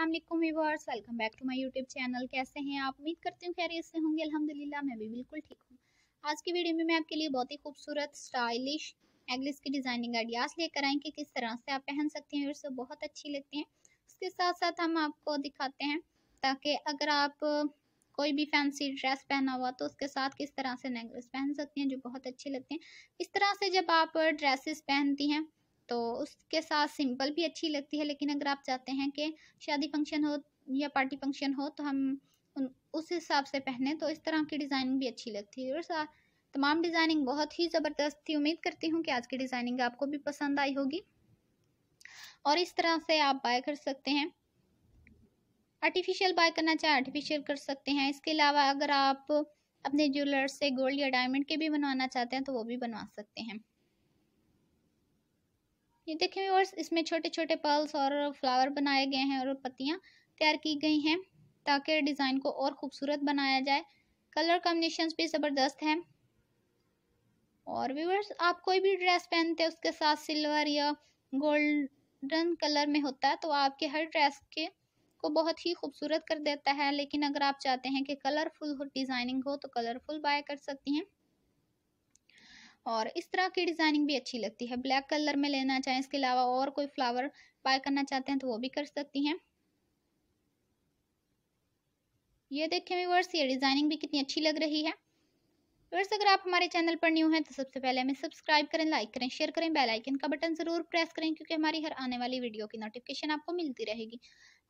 Aslam viewers welcome back to my YouTube channel कैसे हैं आप उम्मीद करती हूँ खैरियत से होंगे अल्हम्दुलिल्लाह मैं भी बिल्कुल ठीक हूँ आज की वीडियो में मैं आपके लिए बहुत ही खूबसूरत स्टाइलिश एगलिस की डिज़ाइनिंग आइडियाज़ लेकर आएँ कि किस तरह से आप पहन सकते हैं और इससे बहुत अच्छी लगती हैं उसके साथ साथ हम आपको दिखाते हैं ताकि अगर आप कोई भी फैंसी ड्रेस पहना हुआ तो उसके साथ किस तरह से नेकलेस पहन सकती हैं जो बहुत अच्छे लगते हैं इस तरह से जब आप ड्रेसेस पहनती हैं तो उसके साथ सिंपल भी अच्छी लगती है लेकिन अगर आप चाहते हैं कि शादी फंक्शन हो या पार्टी फंक्शन हो तो हम उन उस हिसाब से पहने तो इस तरह की डिज़ाइनिंग भी अच्छी लगती है और तमाम डिज़ाइनिंग बहुत ही ज़बरदस्त थी उम्मीद करती हूँ कि आज की डिज़ाइनिंग आपको भी पसंद आई होगी और इस तरह से आप बाय कर सकते हैं आर्टिफिशियल बाय करना चाहे आर्टिफिशियल कर सकते हैं इसके अलावा अगर आप अपने ज्वेलर से गोल्ड या डायमंड के भी बनवाना चाहते हैं तो वो भी बनवा सकते हैं ये देखें व्यूअर्स इसमें छोटे छोटे पर्ल्स और फ्लावर बनाए गए हैं और पत्तियाँ तैयार की गई हैं ताकि डिज़ाइन को और ख़ूबसूरत बनाया जाए कलर कॉम्बिनेशन भी ज़बरदस्त हैं और व्यूअर्स आप कोई भी ड्रेस पहनते हैं उसके साथ सिल्वर या गोल्डन कलर में होता है तो आपके हर ड्रेस के को बहुत ही खूबसूरत कर देता है लेकिन अगर आप चाहते हैं कि कलरफुल डिज़ाइनिंग हो तो कलरफुल बाय कर सकती हैं और इस तरह की डिज़ाइनिंग भी अच्छी लगती है ब्लैक कलर में लेना चाहें इसके अलावा और कोई फ्लावर बाय करना चाहते हैं तो वो भी कर सकती हैं ये देखें व्यूवर्स ये डिज़ाइनिंग भी कितनी अच्छी लग रही है वर्ष अगर आप हमारे चैनल पर न्यू हैं तो सबसे पहले हमें सब्सक्राइब करें लाइक करें शेयर करें बेल आइकन का बटन ज़रूर प्रेस करें क्योंकि हमारी हर आने वाली वीडियो की नोटिफिकेशन आपको मिलती रहेगी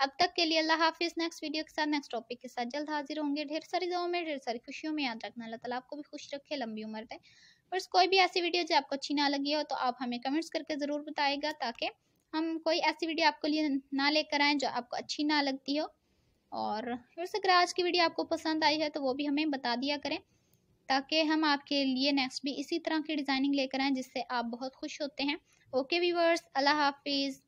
अब तक के लिए अल्लाह हाफिज़ नेक्स्ट वीडियो के साथ नेक्स्ट टॉपिक के साथ जल्द हाजिर होंगे ढेर सारी दुआओं में ढेर सारी खुशियों में याद रखना अल्लाह तला आपको भी खुश रखे लंबी उम्र दें और कोई भी ऐसी वीडियो जो आपको अच्छी ना लगी हो तो आप हमें कमेंट्स करके ज़रूर बताएगा ताकि हम कोई ऐसी वीडियो आपको लिए ना लेकर आएँ जो आपको अच्छी ना लगती हो और वैसे अगर आज की वीडियो आपको पसंद आई है तो वो भी हमें बता दिया करें ताकि हम आपके लिए नेक्स्ट भी इसी तरह की डिज़ाइनिंग लेकर आएँ जिससे आप बहुत खुश होते हैं ओके वीवर्स अल्लाह हाफिज़